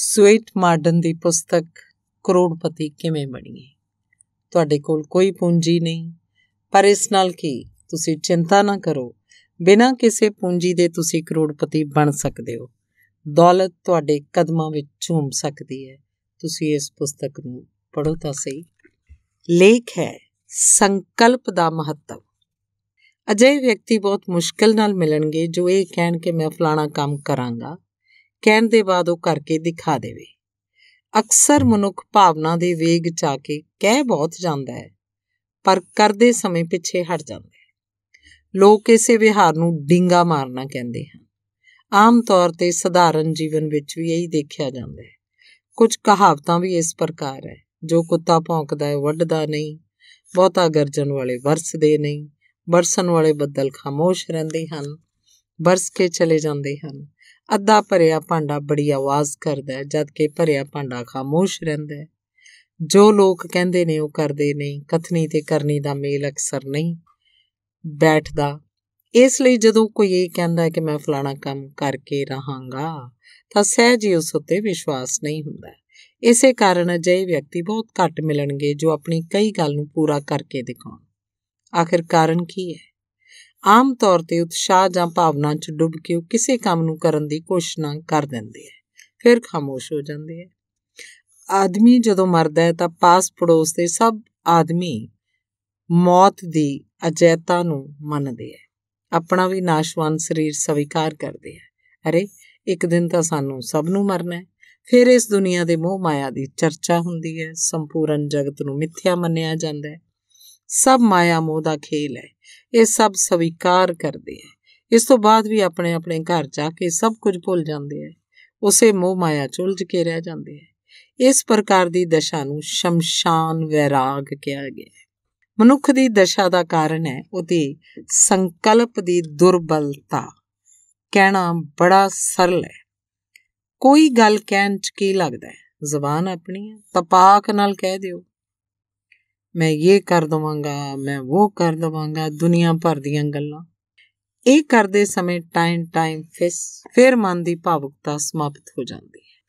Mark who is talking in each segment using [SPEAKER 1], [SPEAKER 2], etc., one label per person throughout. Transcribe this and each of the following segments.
[SPEAKER 1] sweat Marden ਦੀ ਪੁਸਤਕ ਕਰੋੜਪਤੀ ਕਿਵੇਂ ਬਣੀਏ ਤੁਹਾਡੇ ਕੋਲ ਕੋਈ ਪੂੰਜੀ ਨਹੀਂ ਪਰ ਇਸ ਨਾਲ ਕੀ ਤੁਸੀਂ ਚਿੰਤਾ ਨਾ ਕਰੋ ਬਿਨਾਂ ਕਿਸੇ ਪੂੰਜੀ ਦੇ ਤੁਸੀਂ ਕਰੋੜਪਤੀ ਬਣ ਸਕਦੇ ਹੋ ਦੌਲਤ ਤੁਹਾਡੇ ਕਦਮਾਂ ਵਿੱਚ ਝੂਮ ਸਕਦੀ ਹੈ ਤੁਸੀਂ ਇਸ ਪੁਸਤਕ ਨੂੰ ਪੜੋ ਤਾਂ ਸਹੀ ਲੇਖ ਹੈ ਸੰਕਲਪ ਦਾ ਮਹੱਤਵ ਅਜੇ ਵਿਅਕਤੀ ਬਹੁਤ ਮੁਸ਼ਕਲ ਨਾਲ ਮਿਲਣਗੇ ਜੋ ਇਹ ਕਹਿਣ ਕਿ ਮੈਂ ਫਲਾਣਾ ਕੰਮ ਕਰਾਂਗਾ ਕਹਿਣ ਦੇ ਬਾਅਦ ਉਹ ਕਰਕੇ ਦਿਖਾ ਦੇਵੇ ਅਕਸਰ ਮਨੁੱਖ ਭਾਵਨਾ ਦੇ ਵੇਗ 'ਚ ਆ ਕੇ ਕਹਿ ਬਹੁਤ ਜਾਂਦਾ ਹੈ ਪਰ ਕਰਦੇ ਸਮੇਂ ਪਿੱਛੇ ਹਟ ਜਾਂਦਾ ਹੈ ਲੋਕ ਇਸੇ ਵਿਹਾਰ ਨੂੰ ਡਿੰਗਾ ਮਾਰਨਾ ਕਹਿੰਦੇ ਹਨ ਆਮ ਤੌਰ ਤੇ ਸਧਾਰਨ ਜੀਵਨ ਵਿੱਚ ਵੀ ਇਹੀ ਦੇਖਿਆ ਜਾਂਦਾ ਹੈ ਕੁਝ ਕਹਾਵਤਾਂ ਵੀ ਇਸ ਪ੍ਰਕਾਰ ਹੈ ਜੋ ਕੁੱਤਾ ਭੌਂਕਦਾ ਹੈ ਵੱਡਦਾ ਨਹੀਂ ਬਹੁਤਾ ਗਰਜਣ ਵਾਲੇ ਵਰਸਦੇ ਨਹੀਂ ਵਰਸਣ ਵਾਲੇ ਬੱਦਲ ਖਾਮੋਸ਼ ਰਹਿੰਦੇ ਹਨ ਬਰਸ ਕੇ ਚਲੇ ਜਾਂਦੇ ਹਨ ਅੱਧਾ ਭਰਿਆ ਭਾਂਡਾ ਬੜੀ ਆਵਾਜ਼ ਕਰਦਾ ਹੈ ਜਦ ਕਿ ਭਰਿਆ ਭਾਂਡਾ ਖਾਮੋਸ਼ ਰਹਿੰਦਾ ਹੈ ਜੋ ਲੋਕ ਕਹਿੰਦੇ ਨੇ ਉਹ ਕਰਦੇ ਨਹੀਂ ਕਥਨੀ ਤੇ ਕਰਨੀ ਦਾ ਮੇਲ ਅਕਸਰ ਨਹੀਂ ਬੈਠਦਾ ਇਸ ਲਈ ਜਦੋਂ ਕੋਈ ਇਹ ਕਹਿੰਦਾ ਹੈ ਕਿ ਮੈਂ ਫਲਾਣਾ ਕੰਮ ਕਰਕੇ ਰਹਾਂਗਾ ਤਾਂ ਸਹਿਜ ਹੀ ਉਸ ਉੱਤੇ ਵਿਸ਼ਵਾਸ ਨਹੀਂ ਹੁੰਦਾ ਇਸੇ ਕਾਰਨ ਅਜਿਹੇ ਵਿਅਕਤੀ ਬਹੁਤ ਘੱਟ ਮਿਲਣਗੇ ਜੋ ਆਪਣੀ ਕਈ ਗੱਲ ਨੂੰ ਪੂਰਾ ਕਰਕੇ ਦਿਖਾਉਣ ਆਖਿਰ ਕਾਰਨ ਕੀ ਹੈ ਆਮ ਤੌਰ ਤੇ ਉਤਸ਼ਾਹ ਜਾਂ ਭਾਵਨਾ 'ਚ ਡੁੱਬ ਕੇ ਉਹ ਕਿਸੇ ਕੰਮ ਨੂੰ ਕਰਨ ਦੀ ਕੋਸ਼ਿਸ਼ ਨਾ ਕਰ ਦਿੰਦੇ ਹੈ ਫਿਰ ਖਾਮੋਸ਼ ਹੋ ਜਾਂਦੇ ਹੈ ਆਦਮੀ ਜਦੋਂ ਮਰਦਾ ਹੈ ਤਾਂ ਪਾਸ ਪੜੋਸ ਦੇ ਸਭ ਆਦਮੀ ਮੌਤ ਦੀ ਅਜੈਤਾ ਨੂੰ ਮੰਨਦੇ ਹੈ ਆਪਣਾ ਵੀ ਨਾਸ਼ਵਾਨ ਸਰੀਰ ਸਵੀਕਾਰ ਕਰਦੇ ਹੈ ਅਰੇ ਇੱਕ ਦਿਨ ਤਾਂ ਸਾਨੂੰ ਸਭ ਨੂੰ ਮਰਨਾ ਹੈ ਫਿਰ ਇਸ ਦੁਨੀਆ ਦੇ ਮੋਹ ਮਾਇਆ ਦੀ ਚਰਚਾ ਹੁੰਦੀ ਹੈ ਸੰਪੂਰਨ ਜਗਤ ਨੂੰ ਮਿੱਥਿਆ ਮੰਨਿਆ ਜਾਂਦਾ ਹੈ ਸਭ ਮਾਇਆ ਮੋਹ ਦਾ ਖੇਲ ਹੈ ਇਹ ਸਭ ਸਵੀਕਾਰ ਕਰਦੇ ਹੈ ਇਸ ਤੋਂ ਬਾਅਦ ਵੀ ਆਪਣੇ ਆਪਣੇ ਘਰ ਜਾ ਕੇ ਸਭ ਕੁਝ ਭੁੱਲ ਜਾਂਦੇ ਹੈ ਉਸੇ ਮੋਹ ਮਾਇਆ ਚ ਉਲਝ ਕੇ ਰਹਿ ਜਾਂਦੇ ਹੈ ਇਸ ਪ੍ਰਕਾਰ ਦੀ ਦਸ਼ਾ ਨੂੰ ਸ਼ਮਸ਼ਾਨ ਵੈਰਾਗ ਕਿਹਾ ਗਿਆ ਹੈ ਮਨੁੱਖ ਦੀ ਦਸ਼ਾ ਦਾ ਕਾਰਨ ਹੈ ਉਹਦੀ ਸੰਕਲਪ ਦੀ ਦੁਰਬਲਤਾ ਕਹਿਣਾ ਬੜਾ ਸਰਲ ਹੈ ਕੋਈ ਗੱਲ ਕਹਿਣ ਚ ਕੀ ਲੱਗਦਾ ਹੈ ਜ਼ਬਾਨ ਆਪਣੀ ਹੈ ਤਪਾਕ ਨਾਲ ਕਹਿ ਦਿਓ ਮੈਂ ਇਹ ਕਰ ਦਵਾਂਗਾ ਮੈਂ ਉਹ ਕਰ ਦਵਾਂਗਾ ਦੁਨੀਆ ਭਰ ਦੀਆਂ ਗੱਲਾਂ ਇਹ ਕਰਦੇ ਸਮੇਂ ਟਾਈਮ ਟਾਈਮ ਫਿਸ ਫਿਰ ਮਨ ਦੀ ਭਾਵੁਕਤਾ ਸਮਾਪਤ ਹੋ ਜਾਂਦੀ ਹੈ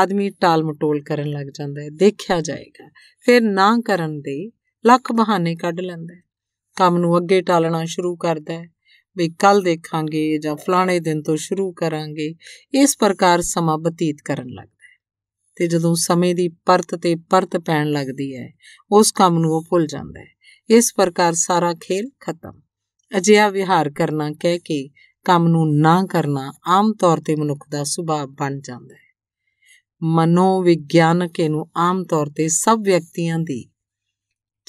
[SPEAKER 1] ਆਦਮੀ ਟਾਲ ਮਟੋਲ ਕਰਨ ਲੱਗ ਜਾਂਦਾ ਹੈ ਦੇਖਿਆ ਜਾਏਗਾ ਫਿਰ ਨਾ ਕਰਨ ਦੇ ਲੱਖ ਬਹਾਨੇ ਕੱਢ ਲੈਂਦਾ ਹੈ ਕੰਮ ਨੂੰ ਅੱਗੇ ਟਾਲਣਾ ਸ਼ੁਰੂ ਕਰਦਾ ਹੈ ਵੀ ਕੱਲ ਦੇਖਾਂਗੇ ਜਾਂ ਫਲਾਣੇ ਦਿਨ ਤੋਂ ਸ਼ੁਰੂ ਕਰਾਂਗੇ ਇਸ ਪ੍ਰਕਾਰ ਸਮਾਂ ਬਤੀਤ ਕਰਨ ਲੱਗ ਤੇ ਜਦੋਂ ਸਮੇਂ ਦੀ ਪਰਤ ਤੇ ਪਰਤ ਪੈਣ ਲੱਗਦੀ ਹੈ ਉਸ ਕੰਮ ਨੂੰ ਉਹ ਭੁੱਲ ਜਾਂਦਾ ਹੈ ਇਸ ਪ੍ਰਕਾਰ ਸਾਰਾ ਖੇਲ ਖਤਮ ਅਜਿਹਾ ਵਿਹਾਰ ਕਰਨਾ ਕਹਿ ਕੇ ਕੰਮ ਨੂੰ ਨਾ ਕਰਨਾ ਆਮ ਤੌਰ ਤੇ ਮਨੁੱਖ ਦਾ ਸੁਭਾਅ ਬਣ ਜਾਂਦਾ ਹੈ ਮਨੋਵਿਗਿਆਨਕ ਇਹਨੂੰ ਆਮ ਤੌਰ ਤੇ ਸਭ ਵਿਅਕਤੀਆਂ ਦੀ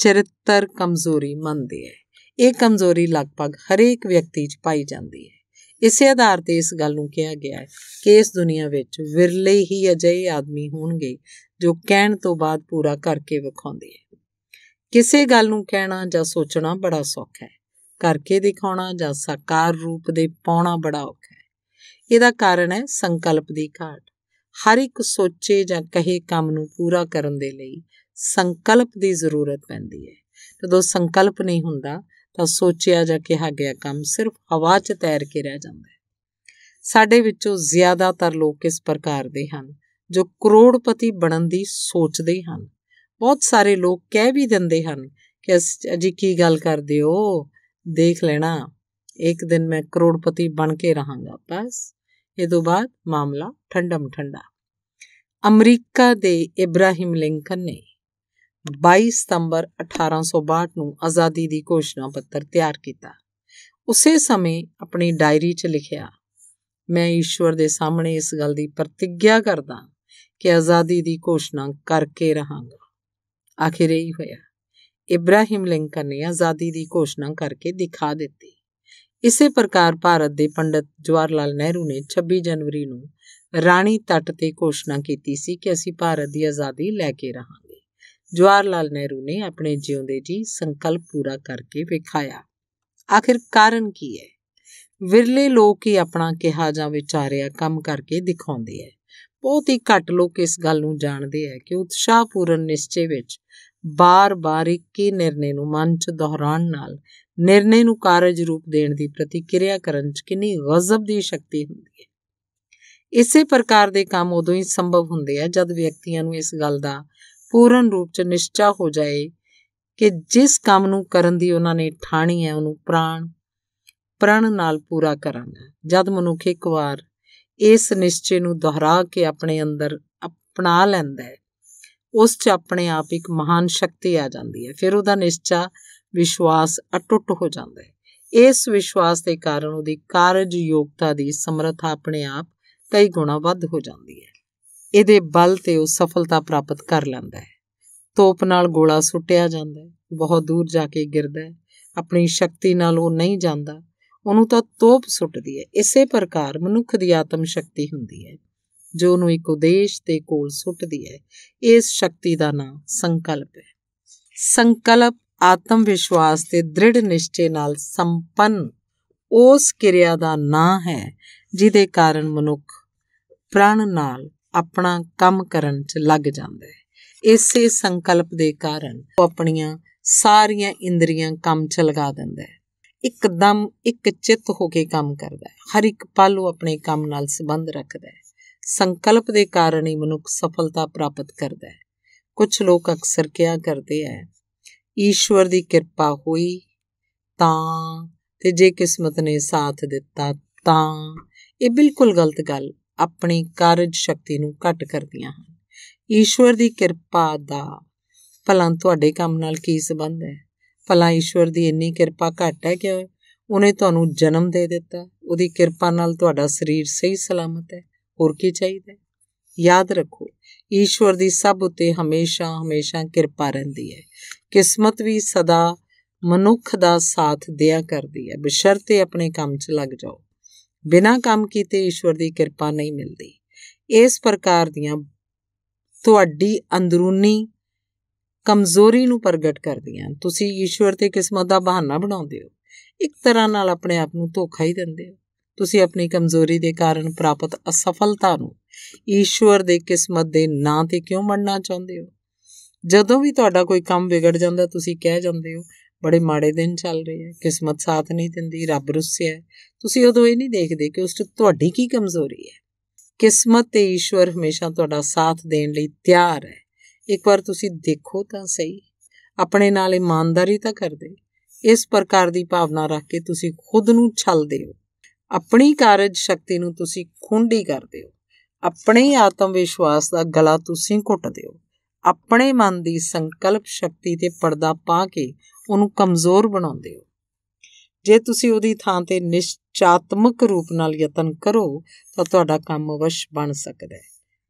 [SPEAKER 1] ਚਰਿੱਤਰ ਕਮਜ਼ੋਰੀ ਮੰਨਦੇ ਹੈ ਇਹ ਕਮਜ਼ੋਰੀ ਲਗਭਗ ਹਰੇਕ ਵਿਅਕਤੀ 'ਚ ਪਾਈ ਜਾਂਦੀ ਹੈ ਇਸੇ ਆਧਾਰ ਤੇ ਇਸ ਗੱਲ ਨੂੰ ਕਿਹਾ ਗਿਆ ਹੈ ਕਿ ਇਸ ਦੁਨੀਆ ਵਿੱਚ ਵਿਰਲੇ ਹੀ ਅਜਿਹੇ ਆਦਮੀ ਹੋਣਗੇ ਜੋ ਕਹਿਣ ਤੋਂ ਬਾਅਦ ਪੂਰਾ ਕਰਕੇ ਵਿਖਾਉਂਦੇ ਹੈ ਕਿਸੇ ਗੱਲ ਨੂੰ ਕਹਿਣਾ ਜਾਂ ਸੋਚਣਾ ਬੜਾ ਸੌਖਾ ਹੈ ਕਰਕੇ ਦਿਖਾਉਣਾ ਜਾਂ ਸਾਕਾਰ ਰੂਪ ਦੇ ਪਾਉਣਾ ਬੜਾ ਔਖਾ ਹੈ ਇਹਦਾ ਕਾਰਨ ਹੈ ਸੰਕਲਪ ਦੀ ਘਾਟ ਹਰ ਇੱਕ ਸੋਚੇ ਜਾਂ ਕਹੇ ਕੰਮ ਨੂੰ ਪੂਰਾ ਕਰਨ ਦੇ ਲਈ ਸੰਕਲਪ ਦੀ ਜ਼ਰੂਰਤ ਪੈਂਦੀ ਹੈ ਜਦੋਂ ਸੰਕਲਪ ਨਹੀਂ ਹੁੰਦਾ ਤਾਂ ਸੋਚਿਆ ਜਾ ਕਿਹਾ ਗਿਆ ਕੰਮ ਸਿਰਫ ਹਵਾ 'ਚ ਤੈਰ ਕੇ ਰਹਿ ਜਾਂਦਾ ਹੈ ਸਾਡੇ ਵਿੱਚੋਂ ਜ਼ਿਆਦਾਤਰ ਲੋਕ ਇਸ ਪ੍ਰਕਾਰ ਦੇ ਹਨ ਜੋ ਕਰੋੜਪਤੀ ਬਣਨ ਦੀ ਸੋਚਦੇ ਹਨ ਬਹੁਤ ਸਾਰੇ ਲੋਕ ਕਹਿ ਵੀ ਦਿੰਦੇ ਹਨ ਕਿ ਅਜੀ ਕੀ ਗੱਲ ਕਰਦੇ ਹੋ ਦੇਖ ਲੈਣਾ ਇੱਕ ਦਿਨ ਮੈਂ ਕਰੋੜਪਤੀ ਬਣ ਕੇ ਰਹਾਂਗਾ ਬਸ ਇਹ ਤੋਂ ਬਾਅਦ ਮਾਮਲਾ ਠੰਡਮ ਠੰਡਾ ਅਮਰੀਕਾ ਦੇ ਇਬਰਾਹਿਮ ਲਿੰਕਨ ਨੇ 22 ਸਤੰਬਰ 1862 ਨੂੰ ਆਜ਼ਾਦੀ ਦੀ ਘੋਸ਼ਣਾ ਪੱਤਰ ਤਿਆਰ ਕੀਤਾ ਉਸੇ ਸਮੇਂ ਆਪਣੀ ਡਾਇਰੀ 'ਚ ਲਿਖਿਆ ਮੈਂ ਈਸ਼ਵਰ ਦੇ ਸਾਹਮਣੇ ਇਸ ਗੱਲ ਦੀ ਪ੍ਰਤੀਗਿਆ ਕਰਦਾ ਕਿ ਆਜ਼ਾਦੀ ਦੀ ਘੋਸ਼ਣਾ ਕਰਕੇ ਰਹਾਂਗਾ ਆਖਿਰ ਇਹ ਹੋਇਆ ਇਬਰਾਹਿਮ ਲਿੰਕਨ ਨੇ ਆਜ਼ਾਦੀ ਦੀ ਘੋਸ਼ਣਾ ਕਰਕੇ ਦਿਖਾ ਦਿੱਤੀ ਇਸੇ ਪ੍ਰਕਾਰ ਭਾਰਤ ਦੇ ਪੰਡਤ ਜਵਾਹਰ ਲਾਲ ਨਹਿਰੂ ਨੇ 26 ਜਨਵਰੀ ਨੂੰ ਰਾਣੀ ਤੱਟ ਤੇ ਘੋਸ਼ਣਾ ਕੀਤੀ ਸੀ ਕਿ ਅਸੀਂ ਭਾਰਤ ਦੀ ਆਜ਼ਾਦੀ ਲੈ ਕੇ ਰਹਾਂਗੇ ਜਵਾਹਰ ਲਾਲ ਨਹਿਰੂ ਨੇ ਆਪਣੇ ਜਿਉਂਦੇ ਜੀ ਸੰਕਲਪ ਪੂਰਾ ਕਰਕੇ ਵਿਖਾਇਆ ਆਖਿਰ ਕਾਰਨ ਕੀ ਹੈ ਵਿਰਲੇ ਲੋਕ ਹੀ ਆਪਣਾ ਕਿਹਾ ਜਾਂ ਵਿਚਾਰਿਆ ਕੰਮ ਕਰਕੇ ਦਿਖਾਉਂਦੇ ਐ ਬਹੁਤ ਹੀ ਘੱਟ ਲੋਕ ਇਸ ਗੱਲ ਨੂੰ ਜਾਣਦੇ ਐ ਕਿ ਉਤਸ਼ਾਹਪੂਰਨ ਨਿਸ਼ਚੇ ਵਿੱਚ ਬਾਰ-ਬਾਰ ਇੱਕ ਹੀ ਨਿਰਣੇ ਨੂੰ ਮਨ 'ਚ ਦੁਹਰਾਉਣ ਨਾਲ ਨਿਰਣੇ ਨੂੰ ਕਾਰਜ ਰੂਪ ਦੇਣ ਦੀ ਪ੍ਰਤੀਕਿਰਿਆ ਕਰਨ 'ਚ ਕਿੰਨੀ ਗਜ਼ਬ ਦੀ ਸ਼ਕਤੀ ਹੁੰਦੀ ਹੈ ਇਸੇ ਪ੍ਰਕਾਰ ਦੇ ਕੰਮ ਉਦੋਂ ਹੀ ਸੰਭਵ ਹੁੰਦੇ ਆ ਜਦ ਵਿਅਕਤੀਆਂ ਨੂੰ ਇਸ ਗੱਲ ਦਾ ਪੂਰਨ ਰੂਪ 'ਚ ਨਿਸ਼ਚਾ ਹੋ ਜਾਏ ਕਿ ਜਿਸ ਕੰਮ ਨੂੰ ਕਰਨ ਦੀ ਉਹਨਾਂ ਨੇ ਠਾਣੀ ਹੈ ਉਹਨੂੰ ਪ੍ਰਾਣ ਪ੍ਰਣ ਨਾਲ ਪੂਰਾ ਕਰਾਂਗਾ ਜਦ ਮਨੁੱਖ ਇੱਕ ਵਾਰ ਇਸ ਨਿਸ਼ਚੇ ਨੂੰ ਦੁਹਰਾ ਕੇ ਆਪਣੇ ਅੰਦਰ ਅਪਣਾ ਲੈਂਦਾ ਹੈ ਉਸ 'ਚ ਆਪਣੇ ਆਪ ਇੱਕ ਮਹਾਨ ਸ਼ਕਤੀ ਆ ਜਾਂਦੀ ਹੈ ਫਿਰ ਉਹਦਾ ਨਿਸ਼ਚਾ ਵਿਸ਼ਵਾਸ ਅਟੁੱਟ ਹੋ ਜਾਂਦਾ ਹੈ ਇਸ ਵਿਸ਼ਵਾਸ ਦੇ ਕਾਰਨ ਉਹਦੀ ਕਾਰਜ ਯੋਗਤਾ ਦੀ ਸਮਰੱਥਾ ਆਪਣੇ ਆਪ ਕਈ ਗੁਣਾ ਵੱਧ ਹੋ ਜਾਂਦੀ ਹੈ ਇਹਦੇ ਬਲ ਤੇ ਉਹ ਸਫਲਤਾ ਪ੍ਰਾਪਤ ਕਰ ਲੈਂਦਾ ਹੈ ਤੋਪ ਨਾਲ ਗੋਲਾ ਸੁੱਟਿਆ ਜਾਂਦਾ ਹੈ ਬਹੁਤ ਦੂਰ ਜਾ ਕੇ ਗਿਰਦਾ ਹੈ ਆਪਣੀ ਸ਼ਕਤੀ ਨਾਲ ਉਹ ਨਹੀਂ ਜਾਂਦਾ ਉਹਨੂੰ ਤਾਂ ਤੋਪ ਸੁੱਟਦੀ ਹੈ ਇਸੇ ਪ੍ਰਕਾਰ ਮਨੁੱਖ ਦੀ ਆਤਮ ਸ਼ਕਤੀ ਹੁੰਦੀ ਹੈ ਜੋ ਉਹਨੂੰ ਇੱਕ ਉਦੇਸ਼ ਤੇ ਕੋਲ ਸੁੱਟਦੀ ਹੈ ਇਸ ਸ਼ਕਤੀ ਦਾ ਨਾਮ ਸੰਕਲਪ ਹੈ ਸੰਕਲਪ ਆਤਮ ਵਿਸ਼ਵਾਸ ਤੇ ਦ੍ਰਿੜ ਨਿਸ਼ਚੇ ਨਾਲ ਸੰਪੰਨ ਉਸ ਕਿਰਿਆ ਦਾ ਨਾਂ ਹੈ ਜਿਹਦੇ ਕਾਰਨ ਮਨੁੱਖ ਪ੍ਰਣ ਨਾਲ ਆਪਣਾ ਕੰਮ ਕਰਨ 'ਚ ਲੱਗ ਜਾਂਦਾ ਹੈ ਇਸੇ ਸੰਕਲਪ ਦੇ ਕਾਰਨ ਉਹ ਆਪਣੀਆਂ ਸਾਰੀਆਂ ਇੰਦਰੀਆਂ ਕੰਮ 'ਚ ਲਗਾ ਦਿੰਦਾ ਹੈ ਇੱਕਦਮ ਇੱਕ ਚਿੱਤ ਹੋ ਕੇ ਕੰਮ ਕਰਦਾ ਹੈ ਹਰ ਇੱਕ ਪਲ ਉਹ ਆਪਣੇ ਕੰਮ ਨਾਲ ਸੰਬੰਧ ਰੱਖਦਾ ਹੈ ਸੰਕਲਪ ਦੇ ਕਾਰਨ ਹੀ ਮਨੁੱਖ ਸਫਲਤਾ ਪ੍ਰਾਪਤ ਕਰਦਾ ਹੈ ਕੁਝ ਲੋਕ ਅਕਸਰ ਕਿਹਾ ਕਰਦੇ ਆ ਈਸ਼ਵਰ ਦੀ ਕਿਰਪਾ ਹੋਈ ਤਾਂ ਤੇ ਜੇ ਕਿਸਮਤ ਨੇ ਸਾਥ ਦਿੱਤਾ ਤਾਂ ਇਹ ਬਿਲਕੁਲ ਗਲਤ ਗੱਲ ਆਪਣੀ ਕਾਰਜ ਸ਼ਕਤੀ ਨੂੰ ਘਟ ਕਰਦੀਆਂ ਹਨ ਈਸ਼ਵਰ ਦੀ ਕਿਰਪਾ ਦਾ ਭਲਾ ਤੁਹਾਡੇ ਕੰਮ ਨਾਲ ਕੀ ਸੰਬੰਧ ਹੈ ਭਲਾ ਈਸ਼ਵਰ ਦੀ ਇੰਨੀ ਕਿਰਪਾ ਘਟ ਹੈ ਕਿ ਉਹਨੇ ਤੁਹਾਨੂੰ ਜਨਮ ਦੇ ਦਿੱਤਾ ਉਹਦੀ ਕਿਰਪਾ ਨਾਲ ਤੁਹਾਡਾ ਸਰੀਰ ਸਹੀ ਸਲਾਮਤ ਹੈ ਹੋਰ ਕੀ ਚਾਹੀਦਾ ਯਾਦ ਰੱਖੋ ਈਸ਼ਵਰ ਦੀ ਸਭ ਉਤੇ ਹਮੇਸ਼ਾ ਹਮੇਸ਼ਾ ਕਿਰਪਾ ਰਹਿੰਦੀ ਹੈ ਕਿਸਮਤ ਵੀ ਸਦਾ ਮਨੁੱਖ ਦਾ ਸਾਥ ਦਿਆ ਕਰਦੀ ਹੈ ਬਿਸ਼ਰਤੇ ਆਪਣੇ ਕੰਮ 'ਚ ਲੱਗ ਜਾਓ ਬਿਨਾਂ ਕੰਮ ਕੀਤੇ ਈਸ਼ਵਰ ਦੀ ਕਿਰਪਾ ਨਹੀਂ ਮਿਲਦੀ ਇਸ ਪ੍ਰਕਾਰ ਦੀਆਂ ਤੁਹਾਡੀ ਅੰਦਰੂਨੀ ਕਮਜ਼ੋਰੀ ਨੂੰ ਪ੍ਰਗਟ ਕਰਦੀਆਂ ਤੁਸੀਂ ਈਸ਼ਵਰ ਤੇ ਕਿਸਮਤ ਦਾ ਬਹਾਨਾ ਬਣਾਉਂਦੇ ਹੋ ਇੱਕ ਤਰ੍ਹਾਂ ਨਾਲ ਆਪਣੇ ਆਪ ਨੂੰ ਧੋਖਾ ਹੀ ਦਿੰਦੇ ਹੋ ਤੁਸੀਂ ਆਪਣੀ ਕਮਜ਼ੋਰੀ ਦੇ ਕਾਰਨ ਪ੍ਰਾਪਤ ਅਸਫਲਤਾ ਨੂੰ ਈਸ਼ਵਰ ਦੇ ਕਿਸਮਤ ਦੇ ਨਾਂ ਤੇ ਕਿਉਂ ਮੰਨਣਾ ਚਾਹੁੰਦੇ ਹੋ ਜਦੋਂ ਵੀ ਤੁਹਾਡਾ ਕੋਈ ਕੰਮ ਵਿਗੜ ਜਾਂਦਾ ਤੁਸੀਂ ਕਹਿ ਜਾਂਦੇ ਹੋ ਬੜੇ ਮਾੜੇ ਦਿਨ ਚੱਲ ਰਹੇ ਆ ਕਿਸਮਤ ਸਾਥ ਨਹੀਂ ਦਿੰਦੀ ਰੱਬ ਰੁੱਸਿਆ ਤੁਸੀਂ ਉਦੋਂ ਇਹ ਨਹੀਂ ਦੇਖਦੇ ਕਿ ਉਸ ਤੇ ਤੁਹਾਡੀ ਕੀ ਕਮਜ਼ੋਰੀ ਹੈ ਕਿਸਮਤ ਤੇ ਈਸ਼ਵਰ ਹਮੇਸ਼ਾ ਤੁਹਾਡਾ ਸਾਥ ਦੇਣ ਲਈ ਤਿਆਰ ਹੈ ਇੱਕ ਵਾਰ ਤੁਸੀਂ ਦੇਖੋ ਤਾਂ ਸਹੀ ਆਪਣੇ ਨਾਲ ਇਮਾਨਦਾਰੀ ਤਾਂ ਕਰਦੇ ਇਸ ਪ੍ਰਕਾਰ ਦੀ ਭਾਵਨਾ ਰੱਖ ਕੇ ਤੁਸੀਂ ਖੁਦ ਨੂੰ ਛਲਦੇ ਹੋ ਆਪਣੀ ਕਾਰਜ ਸ਼ਕਤੀ ਨੂੰ ਤੁਸੀਂ ਖੁੰਡੀ ਕਰਦੇ ਹੋ ਆਪਣੇ ਆਤਮ ਵਿਸ਼ਵਾਸ ਦਾ ਗਲਾ ਤੁਸੀਂ ਘੁੱਟਦੇ ਹੋ ਆਪਣੇ ਮਨ ਦੀ ਸੰਕਲਪ ਸ਼ਕਤੀ ਤੇ ਪਰਦਾ ਪਾ ਕੇ ਉਹਨੂੰ ਕਮਜ਼ੋਰ ਬਣਾਉਂਦੇ ਹੋ ਜੇ ਤੁਸੀਂ ਉਹਦੀ ਥਾਂ ਤੇ ਨਿਸ਼ਚਾਤਮਕ ਰੂਪ ਨਾਲ ਯਤਨ ਕਰੋ ਤਾਂ ਤੁਹਾਡਾ ਕੰਮ ਅਵਸ਼ ਬਣ ਸਕਦਾ ਹੈ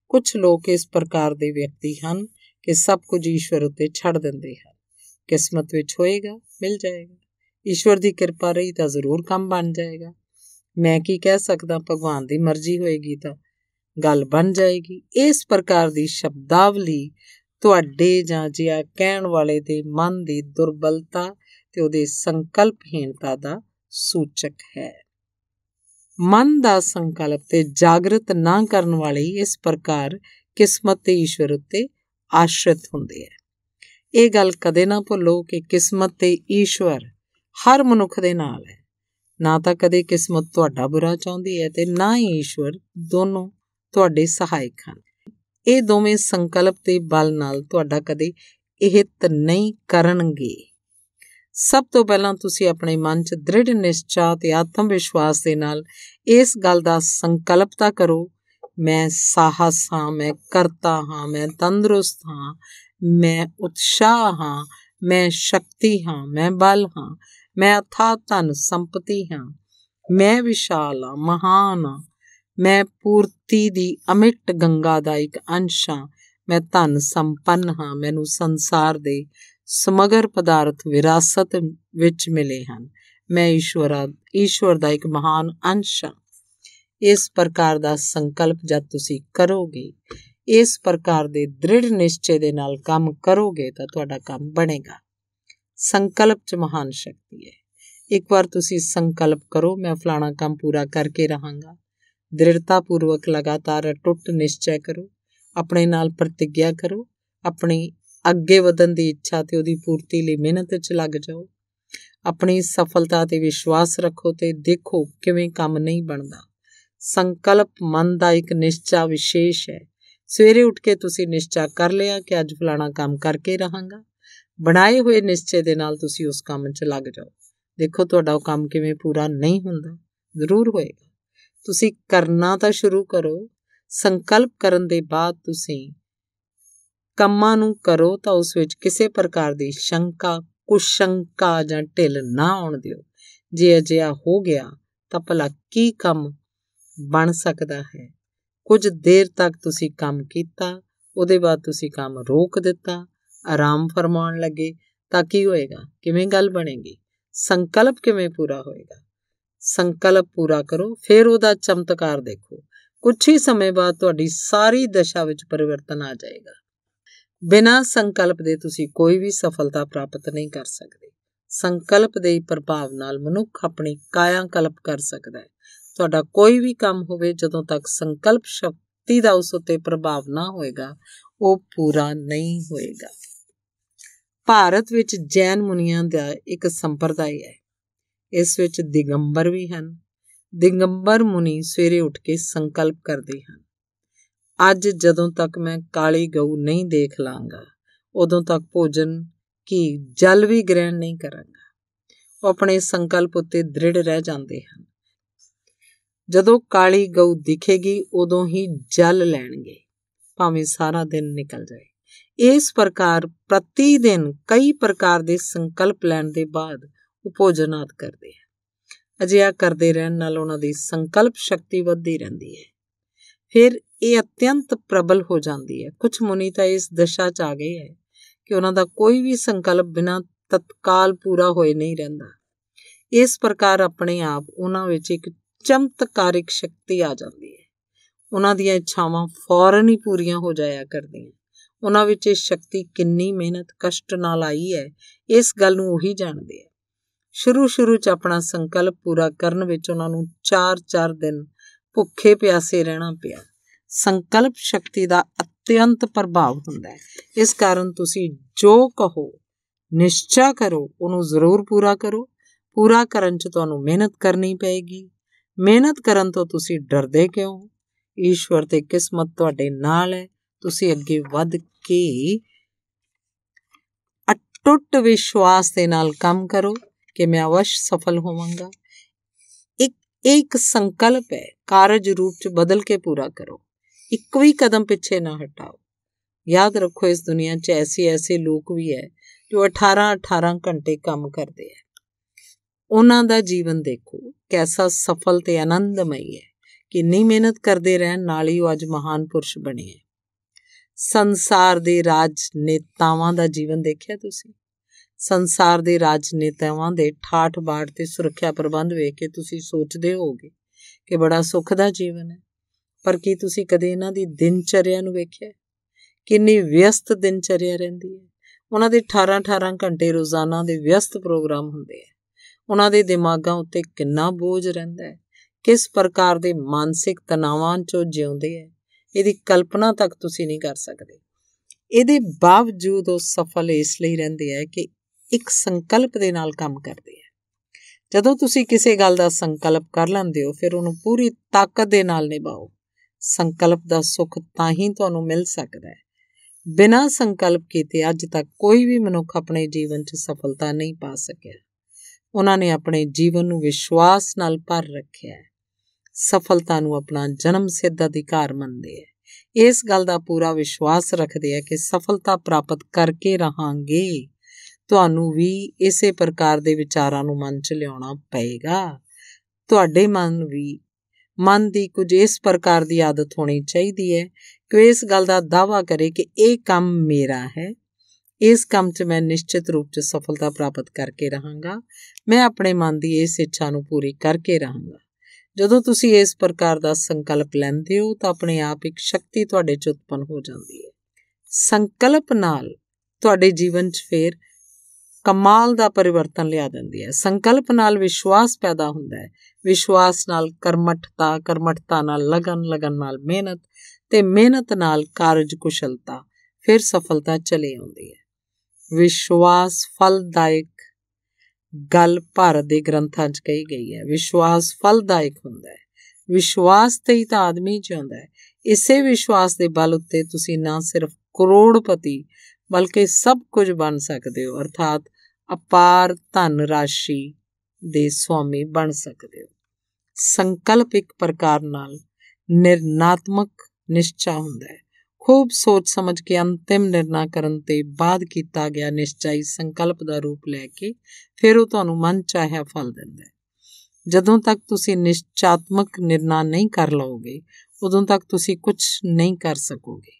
[SPEAKER 1] ਕੁਝ ਲੋਕ ਇਸ ਪ੍ਰਕਾਰ ਦੇ ਵਿਅਕਤੀ ਹਨ ਕਿ ਸਭ ਕੁਝ ਈਸ਼ਵਰ ਉੱਤੇ ਛੱਡ ਦਿੰਦੇ ਹਨ ਕਿਸਮਤ ਵਿੱਚ ਹੋਏਗਾ ਮਿਲ ਜਾਏਗਾ ਈਸ਼ਵਰ ਦੀ ਕਿਰਪਾ ਰਹੀ ਤਾਂ ਜ਼ਰੂਰ ਕੰਮ ਬਣ ਜਾਏਗਾ ਮੈਂ ਕੀ ਕਹਿ ਸਕਦਾ ਭਗਵਾਨ ਦੀ ਮਰਜ਼ੀ ਹੋਏਗੀ ਤਾਂ ਗੱਲ ਬਣ ਜਾਏਗੀ ਇਸ ਪ੍ਰਕਾਰ ਦੀ ਸ਼ਬਦਾਵਲੀ ਤੁਹਾਡੇ ਜਾਂ ਜਿਆ ਕਹਿਣ ਵਾਲੇ ਦੇ ਮਨ ਦੀ ਦੁਰਬਲਤਾ ਤੇ ਉਹਦੇ ਸੰਕਲਪਹੀਣਤਾ ਦਾ ਸੂਚਕ ਹੈ ਮਨ ਦਾ ਸੰਕਲਪ ਤੇ ਜਾਗਰਤ ਨਾ ਕਰਨ ਵਾਲੇ ਇਸ ਪ੍ਰਕਾਰ ਕਿਸਮਤ ਤੇ ਈਸ਼ਵਰ ਉੱਤੇ ਆਸ਼ਰਿਤ ਹੁੰਦੇ ਹੈ ਇਹ ਗੱਲ ਕਦੇ ਨਾ ਭੁੱਲੋ ਕਿ ਕਿਸਮਤ ਤੇ ਈਸ਼ਵਰ ਹਰ ਮਨੁੱਖ ਦੇ ਨਾਲ ਹੈ ਨਾ ਤਾਂ ਕਦੇ ਕਿਸਮਤ ਤੁਹਾਡਾ ਬੁਰਾ ਚਾਹੁੰਦੀ ਹੈ ਤੇ ਨਾ ਹੀ ਈਸ਼ਵਰ ਦੋਨੋਂ ਤੁਹਾਡੇ ਸਹਾਇਕ ਹਨ ਇਹ ਦੋਵੇਂ ਸੰਕਲਪ ਤੇ ਬਲ ਨਾਲ ਤੁਹਾਡਾ ਕਦੇ ਇਹ ਨਹੀਂ ਕਰਨਗੇ ਸਭ ਤੋਂ ਪਹਿਲਾਂ ਤੁਸੀਂ ਆਪਣੇ ਮਨ 'ਚ ਦ੍ਰਿੜ ਨਿਸ਼ਚਾ ਤੇ ਆਤਮ ਵਿਸ਼ਵਾਸ ਦੇ ਨਾਲ ਇਸ ਗੱਲ ਦਾ ਸੰਕਲਪ ਤਾਂ ਕਰੋ ਮੈਂ ਸਾਹਸ ਹਾਂ ਮੈਂ ਕਰਤਾ ਹਾਂ ਮੈਂ ਤੰਦਰੁਸਤ ਹਾਂ ਮੈਂ ਉਤਸ਼ਾਹ ਹਾਂ ਮੈਂ ਸ਼ਕਤੀ ਹਾਂ ਮੈਂ ਬਲ ਹਾਂ ਮੈਂ ਅਥਾ ਧਨ ਸੰਪਤੀ ਹਾਂ ਮੈਂ ਵਿਸ਼ਾਲ ਹਾਂ ਮਹਾਨ ਹਾਂ ਮੈਂ ਪੂਰਤੀ ਦੀ ਅਮਿਟ ਗੰਗਾ ਦਾ ਇੱਕ ਅੰਸ਼ ਹਾਂ ਮੈਂ ਧਨ ਸੰਪੰਨ ਹਾਂ ਮੈਨੂੰ ਸੰਸਾਰ ਦੇ ਸਮਗਰ ਪਦਾਰਥ ਵਿਰਾਸਤ ਵਿੱਚ ਮਿਲੇ ਹਨ ਮੈਂ ਈਸ਼ਵਰਾ ਈਸ਼ਵਰ ਦਾ ਇੱਕ ਮਹਾਨ ਅੰਸ਼ ਹਾਂ ਇਸ ਪ੍ਰਕਾਰ ਦਾ ਸੰਕਲਪ ਜਦ ਤੁਸੀਂ ਕਰੋਗੇ ਇਸ ਪ੍ਰਕਾਰ ਦੇ ਦ੍ਰਿੜ ਨਿਸ਼ਚੇ ਦੇ ਨਾਲ ਕੰਮ ਕਰੋਗੇ ਤਾਂ ਤੁਹਾਡਾ ਕੰਮ ਬਣੇਗਾ ਸੰਕਲਪ ਚ ਮਹਾਨ ਸ਼ਕਤੀ ਹੈ ਇੱਕ ਵਾਰ ਤੁਸੀਂ ਸੰਕਲਪ ਕਰੋ ਮੈਂ ਫਲਾਣਾ ਕੰਮ ਪੂਰਾ ਕਰਕੇ ਰਹਾਂਗਾ ਦ੍ਰਿੜਤਾ ਪੂਰਵਕ ਲਗਾਤਾਰ ਟੁੱਟ ਨਿਸ਼ਚੈ ਕਰੋ ਆਪਣੇ ਨਾਲ ਪ੍ਰਤੀਗਿਆ ਕਰੋ ਆਪਣੀ ਅੱਗੇ ਵਧਣ ਦੀ ਇੱਛਾ ਤੇ ਉਹਦੀ ਪੂਰਤੀ ਲਈ ਮਿਹਨਤ 'ਚ ਲੱਗ ਜਾਓ ਆਪਣੀ ਸਫਲਤਾ ਤੇ ਵਿਸ਼ਵਾਸ ਰੱਖੋ ਤੇ ਦੇਖੋ ਕਿਵੇਂ ਕੰਮ ਨਹੀਂ ਬਣਦਾ ਸੰਕਲਪ ਮਨ ਦਾ ਇੱਕ ਨਿਸ਼ਚਾ ਵਿਸ਼ੇਸ਼ ਹੈ ਸਵੇਰੇ ਉੱਠ ਕੇ ਤੁਸੀਂ ਨਿਸ਼ਚਾ ਕਰ ਲਿਆ ਕਿ ਅੱਜ ਫਲਾਣਾ ਕੰਮ ਕਰਕੇ ਰਹਾਂਗਾ ਬਣਾਏ ਹੋਏ ਨਿਸ਼ਚੇ ਦੇ ਨਾਲ ਤੁਸੀਂ ਉਸ ਕੰਮ 'ਚ ਲੱਗ ਜਾਓ ਦੇਖੋ ਤੁਹਾਡਾ ਉਹ ਕੰਮ ਕਿਵੇਂ ਪੂਰਾ ਨਹੀਂ ਹੁੰਦਾ ਜ਼ਰੂਰ ਹੋਏਗਾ ਤੁਸੀਂ ਕਰਨਾ ਤਾਂ ਸ਼ੁਰੂ ਕਰੋ ਸੰਕਲਪ ਕਰਨ ਦੇ ਬਾਅਦ ਤੁਸੀਂ ਕੰਮਾਂ ਨੂੰ ਕਰੋ ਤਾਂ ਉਸ ਵਿੱਚ ਕਿਸੇ ਪ੍ਰਕਾਰ ਦੀ ਸ਼ੰਕਾ ਕੁਸ਼ੰਕਾ ਜਾਂ ਢਿੱਲ ਨਾ ਆਉਣ ਦਿਓ ਜੇ ਅਜਿਹਾ ਹੋ ਗਿਆ ਤਾਂ ਭਲਾ ਕੀ ਕੰਮ ਬਣ ਸਕਦਾ ਹੈ ਕੁਝ ਦੇਰ ਤੱਕ ਤੁਸੀਂ ਕੰਮ ਕੀਤਾ ਉਹਦੇ ਬਾਅਦ ਤੁਸੀਂ ਕੰਮ ਰੋਕ ਦਿੱਤਾ ਆਰਾਮ ਫਰਮਾਉਣ ਲੱਗੇ ਤਾਂ ਕੀ ਹੋਏਗਾ ਕਿਵੇਂ ਗੱਲ ਬਣੇਗੀ ਸੰਕਲਪ ਕਿਵੇਂ ਪੂਰਾ ਹੋਏਗਾ ਸੰਕਲਪ ਪੂਰਾ ਕਰੋ ਫਿਰ ਉਹਦਾ ਚਮਤਕਾਰ ਦੇਖੋ ਕੁਝ ਹੀ ਸਮੇਂ ਬਾਅਦ ਤੁਹਾਡੀ ਸਾਰੀ ਦਸ਼ਾ ਵਿੱਚ ਪਰਿਵਰਤਨ ਆ ਜਾਏਗਾ ਬਿਨਾ ਸੰਕਲਪ ਦੇ ਤੁਸੀਂ ਕੋਈ ਵੀ ਸਫਲਤਾ ਪ੍ਰਾਪਤ ਨਹੀਂ ਕਰ ਸਕਦੇ ਸੰਕਲਪ ਦੇ ਪ੍ਰਭਾਵ ਨਾਲ ਮਨੁੱਖ ਆਪਣੀ ਕਾਇਆ ਕਲਪ ਕਰ ਸਕਦਾ ਹੈ ਤੁਹਾਡਾ ਕੋਈ ਵੀ ਕੰਮ ਹੋਵੇ ਜਦੋਂ ਤੱਕ ਸੰਕਲਪ ਸ਼ਕਤੀ ਦਾ ਉਸ ਉੱਤੇ ਪ੍ਰਭਾਵ ਨਾ ਹੋਏਗਾ ਉਹ ਪੂਰਾ ਨਹੀਂ ਹੋਏਗਾ ਭਾਰਤ ਵਿੱਚ ਜੈਨ ਮੁਨੀਆਂ ਦਾ ਇੱਕ ਸੰਪਰਦਾਇ ਹੈ ਇਸ ਵਿੱਚ ਦਿਗੰਬਰ ਵੀ ਹਨ ਦਿਗੰਬਰ ਮੁਨੀ ਸਵੇਰੇ ਉੱਠ ਕੇ ਸੰਕਲਪ ਕਰਦੇ ਹਨ ਅੱਜ ਜਦੋਂ ਤੱਕ ਮੈਂ ਕਾਲੀ ਗਊ ਨਹੀਂ ਦੇਖ ਲਾਂਗਾ ਉਦੋਂ ਤੱਕ ਭੋਜਨ ਕੀ ਜਲ ਵੀ ਗ੍ਰਹਿਣ ਨਹੀਂ ਕਰਾਂਗਾ ਉਹ ਆਪਣੇ ਸੰਕਲਪ ਉੱਤੇ ਦ੍ਰਿੜ ਰਹਿ ਜਾਂਦੇ ਹਨ ਜਦੋਂ ਕਾਲੀ ਗਊ ਦਿਖੇਗੀ ਉਦੋਂ ਹੀ ਜਲ ਲੈਣਗੇ ਭਾਵੇਂ ਸਾਰਾ ਦਿਨ ਨਿਕਲ ਜਾਏ ਇਸ ਪ੍ਰਕਾਰ ਪ੍ਰਤੀ ਦਿਨ ਕਈ ਪ੍ਰਕਾਰ ਦੇ ਸੰਕਲਪ ਲੈਣ ਦੇ ਬਾਅਦ ਉਹ ਭੋਜਨਾਤ ਕਰਦੇ ਆ ਅਜਿਹਾ ਕਰਦੇ ਰਹਿਣ ਨਾਲ ਉਹਨਾਂ ਦੀ ਸੰਕਲਪ ਸ਼ਕਤੀ ਵੱਧਦੀ ਰਹਿੰਦੀ ਹੈ ਫਿਰ ਇਹ ਅਤਿਅੰਤ ਪ੍ਰਬਲ ਹੋ ਜਾਂਦੀ ਹੈ ਕੁਝ ਮੁਨੀ ਤਾਂ ਇਸ ਦਸ਼ਾ 'ਚ ਆ ਗਏ ਹੈ ਕਿ ਉਹਨਾਂ ਦਾ ਕੋਈ ਵੀ ਸੰਕਲਪ ਬਿਨਾਂ ਤਤਕਾਲ ਪੂਰਾ ਹੋਏ ਨਹੀਂ ਰਹਿੰਦਾ ਇਸ ਪ੍ਰਕਾਰ ਆਪਣੇ ਆਪ ਉਹਨਾਂ ਵਿੱਚ ਇੱਕ ਚਮਤਕਾਰਿਕ ਸ਼ਕਤੀ ਆ ਜਾਂਦੀ ਹੈ ਉਹਨਾਂ ਦੀਆਂ ਇੱਛਾਵਾਂ ਫੌਰਨ ਹੀ ਪੂਰੀਆਂ ਹੋ ਜਾਇਆ ਕਰਦੀਆਂ ਉਹਨਾਂ ਵਿੱਚ ਇਹ ਸ਼ਕਤੀ ਕਿੰਨੀ ਮਿਹਨਤ ਕਸ਼ਟ ਨਾਲ ਆਈ ਹੈ ਇਸ ਗੱਲ ਨੂੰ ਉਹੀ ਜਾਣਦੇ ਆ ਸ਼ੁਰੂ-ਸ਼ੁਰੂ 'ਚ ਆਪਣਾ ਸੰਕਲਪ ਪੂਰਾ ਕਰਨ ਵਿੱਚ ਉਹਨਾਂ ਨੂੰ 4-4 ਦਿਨ ਭੁੱਖੇ ਪਿਆਸੇ ਰਹਿਣਾ ਪਿਆ ਸੰਕਲਪ ਸ਼ਕਤੀ ਦਾ ਅਤਿਅੰਤ ਪ੍ਰਭਾਵ ਹੁੰਦਾ ਹੈ ਇਸ ਕਾਰਨ ਤੁਸੀਂ ਜੋ ਕਹੋ ਨਿਸ਼ਚਾ ਕਰੋ ਉਹਨੂੰ ਜ਼ਰੂਰ ਪੂਰਾ ਕਰੋ ਪੂਰਾ ਕਰਨ 'ਚ ਤੁਹਾਨੂੰ ਮਿਹਨਤ ਕਰਨੀ ਪਏਗੀ ਮਿਹਨਤ ਕਰਨ ਤੋਂ ਤੁਸੀਂ ਡਰਦੇ ਕਿਉਂ ਈਸ਼ਵਰ ਤੇ ਕਿਸਮਤ ਤੁਹਾਡੇ ਨਾਲ ਹੈ ਤੁਸੀਂ ਅੱਗੇ ਵੱਧ ਕੇ ਅਟੁੱਟ ਵਿਸ਼ਵਾਸ ਦੇ ਨਾਲ ਕੰਮ ਕਰੋ ਕਿ ਮੈਂ ਅਵਸ਼ ਸਫਲ ਹੋਵਾਂਗਾ ਇੱਕ ਇੱਕ ਸੰਕਲਪ ਹੈ ਕਾਰਜ ਰੂਪ ਚ ਬਦਲ ਕੇ ਪੂਰਾ ਕਰੋ ਇੱਕ ਵੀ ਕਦਮ ਪਿੱਛੇ ਨਾ ਹਟਾਓ ਯਾਦ ਰੱਖੋ ਇਸ ਦੁਨੀਆ 'ਚ ਐਸੀ ਐਸੇ ਲੋਕ ਵੀ ਹੈ ਜੋ 18 18 ਘੰਟੇ ਕੰਮ ਕਰਦੇ ਆ ਉਹਨਾਂ ਦਾ ਜੀਵਨ ਦੇਖੋ ਕਿੰਨਾ ਸਫਲ ਤੇ ਆਨੰਦਮਈ ਹੈ ਕਿੰਨੀ ਮਿਹਨਤ ਕਰਦੇ ਰਹਿਣ ਨਾਲ ਹੀ ਉਹ ਅੱਜ ਮਹਾਨ ਪੁਰਸ਼ ਬਣੇ ਹੈ ਸੰਸਾਰ ਦੇ ਰਾਜ ਨੇਤਾਵਾਂ ਦਾ ਜੀਵਨ ਦੇਖਿਆ ਤੁਸੀਂ ਸੰਸਾਰ ਦੇ ਰਾਜਨੇਤਾਵਾਂ ਦੇ ਠਾਠ ਬਾੜ ਤੇ ਸੁਰੱਖਿਆ ਪ੍ਰਬੰਧ ਵੇਖ ਕੇ ਤੁਸੀਂ ਸੋਚਦੇ ਹੋਗੇ ਕਿ ਬੜਾ ਸੁੱਖ ਦਾ ਜੀਵਨ ਹੈ ਪਰ ਕੀ ਤੁਸੀਂ ਕਦੇ ਇਹਨਾਂ ਦੀ ਦਿਨਚਰਿਆ ਨੂੰ ਵੇਖਿਆ ਕਿੰਨੀ ਵਿਅਸਤ ਦਿਨਚਰਿਆ ਰਹਿੰਦੀ ਹੈ ਉਹਨਾਂ ਦੇ 18-18 ਘੰਟੇ ਰੋਜ਼ਾਨਾ ਦੇ ਵਿਅਸਤ ਪ੍ਰੋਗਰਾਮ ਹੁੰਦੇ ਆ ਉਹਨਾਂ ਦੇ ਦਿਮਾਗਾਂ ਉੱਤੇ ਕਿੰਨਾ ਬੋਝ ਰਹਿੰਦਾ ਹੈ ਕਿਸ ਪ੍ਰਕਾਰ ਦੇ ਮਾਨਸਿਕ ਤਣਾਵਾਂ 'ਚੋਂ ਜਿਉਂਦੇ ਆ ਇਹਦੀ ਕਲਪਨਾ ਤੱਕ ਤੁਸੀਂ ਨਹੀਂ ਕਰ ਸਕਦੇ ਇਹਦੇ ਬਾਵਜੂਦ ਉਹ ਸਫਲ ਇਸ ਲਈ ਰਹਿੰਦੇ ਆ ਕਿ ਇੱਕ ਸੰਕਲਪ ਦੇ ਨਾਲ ਕੰਮ ਕਰਦੇ ਆ ਜਦੋਂ ਤੁਸੀਂ ਕਿਸੇ ਗੱਲ ਦਾ ਸੰਕਲਪ ਕਰ ਲੈਂਦੇ ਹੋ ਫਿਰ ਉਹਨੂੰ ਪੂਰੀ ਤਾਕਤ ਦੇ ਨਾਲ ਨਿਭਾਓ ਸੰਕਲਪ ਦਾ ਸੁੱਖ ਤਾਂ ਹੀ ਤੁਹਾਨੂੰ ਮਿਲ ਸਕਦਾ ਹੈ ਬਿਨਾਂ ਸੰਕਲਪ ਕੀਤੇ ਅੱਜ ਤੱਕ ਕੋਈ ਵੀ ਮਨੁੱਖ ਆਪਣੇ ਜੀਵਨ 'ਚ ਸਫਲਤਾ ਨਹੀਂ ਪਾ ਸਕਿਆ ਉਹਨਾਂ ਨੇ ਆਪਣੇ ਜੀਵਨ ਨੂੰ ਵਿਸ਼ਵਾਸ ਨਾਲ ਭਰ ਰੱਖਿਆ ਹੈ ਸਫਲਤਾ ਨੂੰ ਆਪਣਾ ਜਨਮ ਸਿੱਧ ਅਧਿਕਾਰ ਮੰਨਦੇ ਹੈ ਇਸ ਗੱਲ ਦਾ ਪੂਰਾ ਵਿਸ਼ਵਾਸ ਰੱਖਦੇ ਆ ਕਿ ਸਫਲਤਾ ਪ੍ਰਾਪਤ ਕਰਕੇ ਰਹਾਂਗੇ ਤੁਹਾਨੂੰ ਵੀ ਇਸੇ ਪ੍ਰਕਾਰ ਦੇ ਵਿਚਾਰਾਂ ਨੂੰ ਮਨ 'ਚ ਲਿਆਉਣਾ ਪਏਗਾ ਤੁਹਾਡੇ ਮਨ ਵੀ ਮਨ ਦੀ ਕੁਝ ਇਸ ਪ੍ਰਕਾਰ ਦੀ ਆਦਤ ਹੋਣੀ ਚਾਹੀਦੀ ਹੈ ਕਿ ਇਸ ਗੱਲ ਦਾ ਦਾਵਾ ਕਰੇ ਕਿ ਇਹ ਕੰਮ ਮੇਰਾ ਹੈ ਇਸ ਕੰਮ 'ਚ ਮੈਂ ਨਿਸ਼ਚਿਤ ਰੂਪ 'ਚ ਸਫਲਤਾ ਪ੍ਰਾਪਤ ਕਰਕੇ ਰਹਾਂਗਾ ਮੈਂ ਆਪਣੇ ਮਨ ਦੀ ਇਸ ਇੱਛਾ ਨੂੰ ਪੂਰੀ ਕਰਕੇ ਰਹਾਂਗਾ ਜਦੋਂ ਤੁਸੀਂ ਇਸ ਪ੍ਰਕਾਰ ਦਾ ਸੰਕਲਪ ਲੈਂਦੇ ਹੋ ਤਾਂ ਆਪਣੇ ਆਪ ਇੱਕ ਸ਼ਕਤੀ ਤੁਹਾਡੇ 'ਚ ਉਤਪੰਨ ਹੋ ਜਾਂਦੀ ਹੈ ਸੰਕਲਪ ਨਾਲ ਤੁਹਾਡੇ ਜੀਵਨ 'ਚ ਫੇਰ ਕਮਾਲ ਦਾ ਪਰਿਵਰਤਨ ਲਿਆ ਦਿੰਦੀ ਹੈ ਸੰਕਲਪ ਨਾਲ ਵਿਸ਼ਵਾਸ ਪੈਦਾ ਹੁੰਦਾ ਹੈ ਵਿਸ਼ਵਾਸ ਨਾਲ ਕਰਮਠਤਾ ਕਰਮਠਤਾ ਨਾਲ ਲਗਨ ਲਗਨ ਨਾਲ ਮਿਹਨਤ ਤੇ ਮਿਹਨਤ ਨਾਲ ਕਾਰਜ ਕੁਸ਼ਲਤਾ ਫਿਰ ਸਫਲਤਾ ਚਲੀ ਆਉਂਦੀ ਹੈ ਵਿਸ਼ਵਾਸ ਫਲਦਾਇਕ ਗੱਲ ਭਾਰਤ ਦੇ ਗ੍ਰੰਥਾਂ 'ਚ ਕਹੀ ਗਈ ਹੈ ਵਿਸ਼ਵਾਸ ਫਲਦਾਇਕ ਹੁੰਦਾ ਹੈ ਵਿਸ਼ਵਾਸ ਤੇ ਹੀ ਤਾਂ ਆਦਮੀ ਜਿਉਂਦਾ ਹੈ ਇਸੇ ਵਿਸ਼ਵਾਸ ਦੇ ਬਲ ਉੱਤੇ ਤੁਸੀਂ ਨਾ ਸਿਰਫ ਕਰੋੜਪਤੀ ਬਲਕਿ ਸਭ ਕੁਝ ਬਣ ਸਕਦੇ ਹੋ ਅਰਥਾਤ ਅਪਾਰ ਧਨ ਰਾਸ਼ੀ ਦੇ ਸਵਾਮੀ ਬਣ ਸਕਦੇ ਹੋ ਸੰਕਲਪ ਇੱਕ ਪ੍ਰਕਾਰ ਨਾਲ ਨਿਰਨਾਤਮਕ ਨਿਸ਼ਚਾ ਹੁੰਦਾ ਹੈ ਖੂਬ ਸੋਚ ਸਮਝ ਕੇ ਅੰਤਿਮ ਨਿਰਣਾ ਕਰਨ ਤੇ ਬਾਅਦ ਕੀਤਾ ਗਿਆ ਨਿਸ਼ਚੈ ਸੰਕਲਪ ਦਾ ਰੂਪ ਲੈ ਕੇ ਫਿਰ ਉਹ ਤੁਹਾਨੂੰ ਮਨ ਚਾਹਿਆ ਫਲ ਦਿੰਦਾ ਹੈ ਜਦੋਂ ਤੱਕ ਤੁਸੀਂ ਨਿਸ਼ਚਾਤਮਕ ਨਿਰਣਾ ਨਹੀਂ ਕਰ ਲਓਗੇ ਉਦੋਂ ਤੱਕ ਤੁਸੀਂ ਕੁਝ ਨਹੀਂ ਕਰ ਸਕੋਗੇ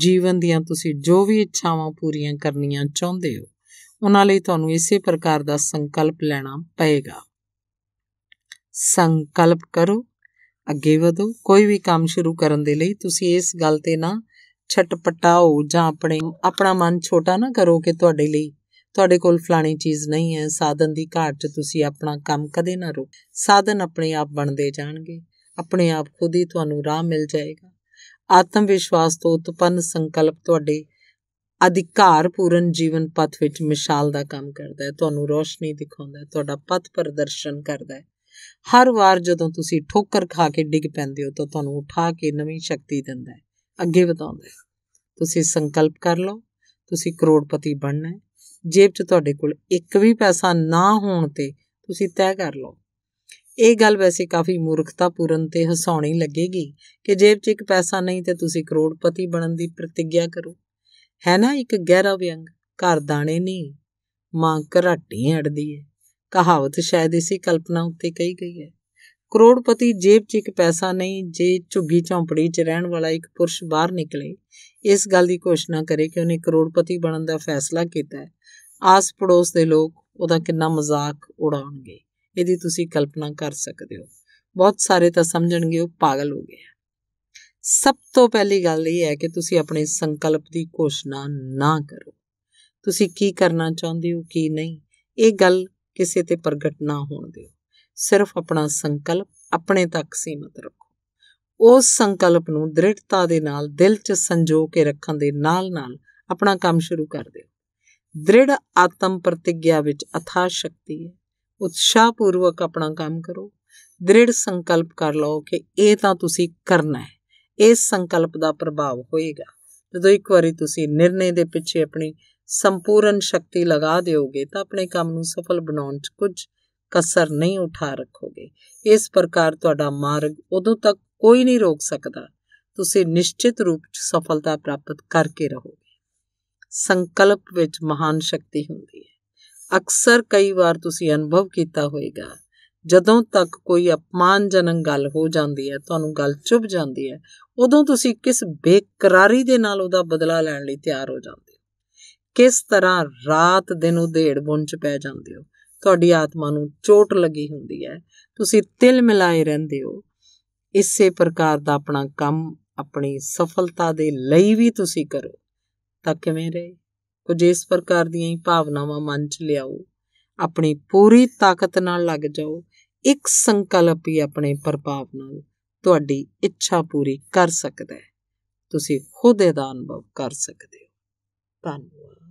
[SPEAKER 1] ਜੀਵਨ ਦੀਆਂ ਤੁਸੀਂ ਜੋ ਵੀ ਇੱਛਾਵਾਂ ਪੂਰੀਆਂ ਕਰਨੀਆਂ ਚਾਹੁੰਦੇ ਹੋ ਉਹਨਾਂ ਲਈ ਤੁਹਾਨੂੰ ਇਸੇ ਪ੍ਰਕਾਰ ਦਾ ਸੰਕਲਪ ਲੈਣਾ ਪਏਗਾ ਸੰਕਲਪ ਕਰੋ ਅੱਗੇ ਵਧੋ ਕੋਈ ਵੀ ਕੰਮ ਸ਼ੁਰੂ ਕਰਨ ਦੇ ਲਈ ਤੁਸੀਂ ਇਸ ਗੱਲ ਤੇ ਨਾ ਛਟਪਟਾਓ ਜਾਂ ਆਪਣੇ ਆਪਣਾ ਮਨ ਛੋਟਾ ਨਾ ਕਰੋ ਕਿ ਤੁਹਾਡੇ ਲਈ ਤੁਹਾਡੇ ਕੋਲ ਫਲਾਣੀ ਚੀਜ਼ ਨਹੀਂ ਹੈ ਸਾਧਨ ਦੀ ਘਾਟ 'ਚ ਤੁਸੀਂ ਆਪਣਾ ਕੰਮ ਕਦੇ ਨਾ ਰੋਕ ਸਾਧਨ ਆਪਣੇ ਆਪ ਬਣਦੇ ਜਾਣਗੇ ਆਪਣੇ ਆਪ ਖੁਦ ਹੀ ਤੁਹਾਨੂੰ ਰਾਹ ਮਿਲ ਜਾਏਗਾ ਆਤਮ ਵਿਸ਼ਵਾਸ ਤੋਂ ਉਤਪੰਨ ਸੰਕਲਪ ਤੁਹਾਡੇ ਅਧਿਕਾਰਪੂਰਨ ਜੀਵਨ ਪਥ ਵਿੱਚ ਮਿਸਾਲ ਦਾ ਕੰਮ ਕਰਦਾ ਹੈ ਤੁਹਾਨੂੰ ਰੋਸ਼ਨੀ ਦਿਖਾਉਂਦਾ ਹੈ ਤੁਹਾਡਾ ਪਥ ਪ੍ਰਦਰਸ਼ਨ ਕਰਦਾ ਹੈ ਹਰ ਵਾਰ ਜਦੋਂ ਤੁਸੀਂ ਠੋਕਰ ਖਾ ਕੇ ਡਿੱਗ ਪੈਂਦੇ ਹੋ ਤਾਂ ਤੁਹਾਨੂੰ ਉਠਾ ਕੇ ਨਵੀਂ ਸ਼ਕਤੀ ਦਿੰਦਾ ਹੈ ਅੱਗੇ ਵਧਾਉਂਦਾ ਹੈ ਤੁਸੀਂ ਸੰਕਲਪ ਕਰ ਲਓ ਤੁਸੀਂ ਕਰੋੜਪਤੀ ਬਣਨਾ ਹੈ ਜੇਬ 'ਚ ਤੁਹਾਡੇ ਕੋਲ ਇੱਕ ਵੀ ਪੈਸਾ ਨਾ ਹੋਣ ਤੇ ਤੁਸੀਂ ਤੈਅ ਕਰ ਲਓ ਇਹ ਗੱਲ ਵੈਸੇ ਕਾਫੀ ਮੂਰਖਤਾਪੂਰਨ ਤੇ ਹਸਾਉਣੀ ਲੱਗੇਗੀ ਕਿ ਜੇਬ 'ਚ ਇੱਕ ਪੈਸਾ ਨਹੀਂ ਤੇ ਤੁਸੀਂ ਕਰੋੜਪਤੀ ਬਣਨ ਦੀ ਪ੍ਰਤੀਗਿਆ ਕਰੋ ਹੈ ਨਾ ਇੱਕ ਗਹਿਰਾ ਵਿਅੰਗ ਘਰ ਦਾਣੇ ਨਹੀਂ ਮਾਂ ਘਰਾਟੀ ਅੜਦੀ ਹੈ ਕਹਾਵਤ ਸ਼ਾਇਦ ਇਸੇ ਕਲਪਨਾ ਉੱਤੇ ਕਹੀ ਗਈ ਹੈ ਕਰੋੜਪਤੀ ਜੇਬ 'ਚ ਇੱਕ ਪੈਸਾ ਨਹੀਂ ਜੇ ਝੁੱਗੀ ਝੌਂਪੜੀ 'ਚ ਰਹਿਣ ਵਾਲਾ ਇੱਕ ਪੁਰਸ਼ ਬਾਹਰ ਨਿਕਲੇ ਇਸ ਗੱਲ ਦੀ ਘੋਸ਼ਣਾ ਕਰੇ ਕਿ ਉਹਨੇ ਕਰੋੜਪਤੀ ਬਣਨ ਦਾ ਫੈਸਲਾ ਕੀਤਾ ਹੈ ਆਸ ਪੜੋਸ ਦੇ ਲੋਕ ਉਹਦਾ ਕਿੰਨਾ ਮਜ਼ਾਕ ਉਡਾਉਣਗੇ ਇਹਦੀ ਤੁਸੀਂ ਕਲਪਨਾ ਕਰ ਸਕਦੇ ਹੋ ਬਹੁਤ ਸਾਰੇ ਤਾਂ ਸਮਝਣਗੇ ਉਹ ਪਾਗਲ ਹੋ ਗਿਆ ਸਭ ਤੋਂ ਪਹਿਲੀ ਗੱਲ ਇਹ ਹੈ ਕਿ ਤੁਸੀਂ ਆਪਣੇ ਸੰਕਲਪ ਦੀ ਘੋਸ਼ਣਾ ਨਾ ਕਰੋ ਤੁਸੀਂ ਕੀ ਕਰਨਾ ਚਾਹੁੰਦੇ ਹੋ ਕੀ ਨਹੀਂ ਇਹ ਗੱਲ ਕਿਸੇ ਤੇ ਪ੍ਰਗਟ ਨਾ ਹੋਣ ਦਿਓ ਸਿਰਫ ਆਪਣਾ ਸੰਕਲਪ ਆਪਣੇ ਤੱਕ ਸੀਮਤ ਰੱਖੋ ਉਸ ਸੰਕਲਪ ਨੂੰ ਦ੍ਰਿੜਤਾ ਦੇ ਨਾਲ ਦਿਲ 'ਚ ਸੰਜੋ ਕੇ ਰੱਖਣ ਦੇ ਨਾਲ-ਨਾਲ ਆਪਣਾ ਕੰਮ ਸ਼ੁਰੂ ਕਰ ਦਿਓ ਦ੍ਰਿੜ ਆਤਮ ਪ੍ਰਤੀਗਿਆ ਵਿੱਚ ਅਥਾ ਸ਼ਕਤੀ ਹੈ ਉਤਸ਼ਾਹਪੂਰਵਕ ਆਪਣਾ ਕੰਮ ਕਰੋ ਦ੍ਰਿੜ ਸੰਕਲਪ ਕਰ ਲਓ ਕਿ ਇਹ ਤਾਂ ਤੁਸੀਂ ਕਰਨਾ ਹੈ ਇਸ ਸੰਕਲਪ ਦਾ ਪ੍ਰਭਾਵ ਹੋਏਗਾ ਜਦੋਂ ਇੱਕ ਵਾਰੀ ਤੁਸੀਂ ਨਿਰਣੇ ਦੇ ਪਿੱਛੇ ਆਪਣੀ ਸੰਪੂਰਨ ਸ਼ਕਤੀ ਲਗਾ ਦਿਓਗੇ ਤਾਂ ਆਪਣੇ ਕੰਮ ਨੂੰ ਸਫਲ ਬਣਾਉਣ 'ਚ ਕੁਝ ਕਸਰ ਨਹੀਂ ਉਠਾ ਰੱਖੋਗੇ ਇਸ ਪ੍ਰਕਾਰ ਤੁਹਾਡਾ ਮਾਰਗ ਉਦੋਂ ਤੱਕ ਕੋਈ ਨਹੀਂ ਰੋਕ ਸਕਦਾ ਤੁਸੀਂ ਨਿਸ਼ਚਿਤ ਰੂਪ 'ਚ ਸਫਲਤਾ ਪ੍ਰਾਪਤ ਕਰਕੇ ਰਹੋਗੇ ਸੰਕਲਪ ਵਿੱਚ ਮਹਾਨ ਸ਼ਕਤੀ ਹੁੰਦੀ ਹੈ ਅਕਸਰ ਕਈ ਵਾਰ ਤੁਸੀਂ ਅਨੁਭਵ ਕੀਤਾ ਹੋਵੇਗਾ ਜਦੋਂ ਤੱਕ ਕੋਈ ਅਪਮਾਨਜਨਕ ਗੱਲ ਹੋ ਜਾਂਦੀ ਹੈ ਤੁਹਾਨੂੰ ਗੱਲ ਚੁੱਭ ਜਾਂਦੀ ਹੈ ਉਦੋਂ ਤੁਸੀਂ ਕਿਸ ਬੇਕਰਾਰੀ ਦੇ ਨਾਲ ਉਹਦਾ ਬਦਲਾ ਲੈਣ ਲਈ ਤਿਆਰ ਹੋ ਜਾਂਦੇ ਹੋ ਕਿਸ ਤਰ੍ਹਾਂ ਰਾਤ ਦਿਨ ਉਧੇੜ ਬੁੰਚ ਪੈ ਜਾਂਦੇ ਹੋ ਤੁਹਾਡੀ ਆਤਮਾ ਨੂੰ ਚੋਟ ਲੱਗੀ ਹੁੰਦੀ ਹੈ ਤੁਸੀਂ ਤਿਲ ਮਿਲਾਏ ਰਹਿੰਦੇ ਹੋ ਇਸੇ ਪ੍ਰਕਾਰ ਦਾ ਆਪਣਾ ਕੰਮ ਆਪਣੀ ਸਫਲਤਾ ਦੇ ਲਈ ਵੀ ਤੁਸੀਂ ਕਰੋ ਤਾਂ ਕਿਵੇਂ ਰਹੇ ਕੁਝ ਇਸ ਪ੍ਰਕਾਰ ਦੀਆਂ ਹੀ ਭਾਵਨਾਵਾਂ ਮਨ 'ਚ ਲਿਆਓ ਆਪਣੀ ਪੂਰੀ ਤਾਕਤ ਨਾਲ ਲੱਗ ਜਾਓ ਇੱਕ ਸੰਕਲਪ ਹੀ ਆਪਣੇ ਪ੍ਰਭਾਵ ਨਾਲ ਤੁਹਾਡੀ ਇੱਛਾ ਪੂਰੀ ਕਰ ਸਕਦਾ ਹੈ ਤੁਸੀਂ ਖੁਦ ਇਹਦਾ ਅਨੁਭਵ ਕਰ ਸਕਦੇ ਹੋ ਧੰਨਵਾਦ